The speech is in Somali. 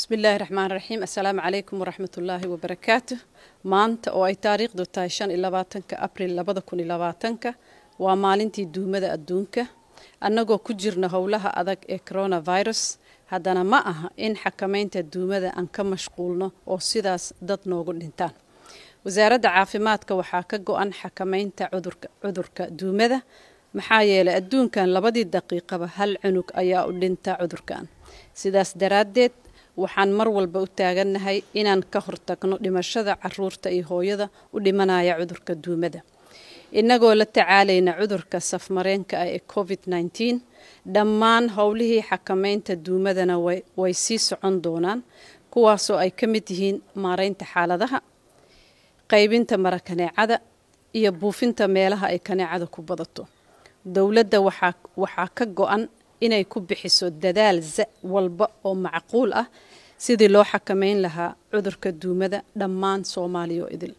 bismi illaahi raxmaan raxiim assalaamu calaykum waraxmat ullaahi wabarakaatu maanta oo ay taariikhdu tahay shan iyo labaatanka abril labada kun iyo labaatanka waa maalintii duumada adduunka annagoo ku jirna howlaha adag ee coronavirus haddana ma aha in xakamaynta duumada aan ka mashquulno oo sidaas dad noogu dhintaan wasaaradda caafimaadka waxaa ka go-an xakamaynta cudurka duumada maxaa yeelay adduunkan labadii daqiiqaba hal cunug ayaa u dhinta cudurkan sidaas daraaddeed waxaan mar walba u taagannahay inaan ka hortagno dhimashada caruurta iyo hooyada u dhimanaya cudurka duumada innagoo la tacaalayna cudurka safmareenka ah ee covid nteen dhammaan howlihii xakamaynta duumadana way sii socon doonaan kuwaasoo ay ka mid yihiin maaraynta xaaladaha qaybinta mara kaneecada iyo buufinta meelaha ay kaneecada ku badato dowladda waxaa ka go-an inay ku bixiso dadaal walba oo macquul ah sidii loo xakamayn lahaa cudurka duumada dhammaan soomaaliya oo idil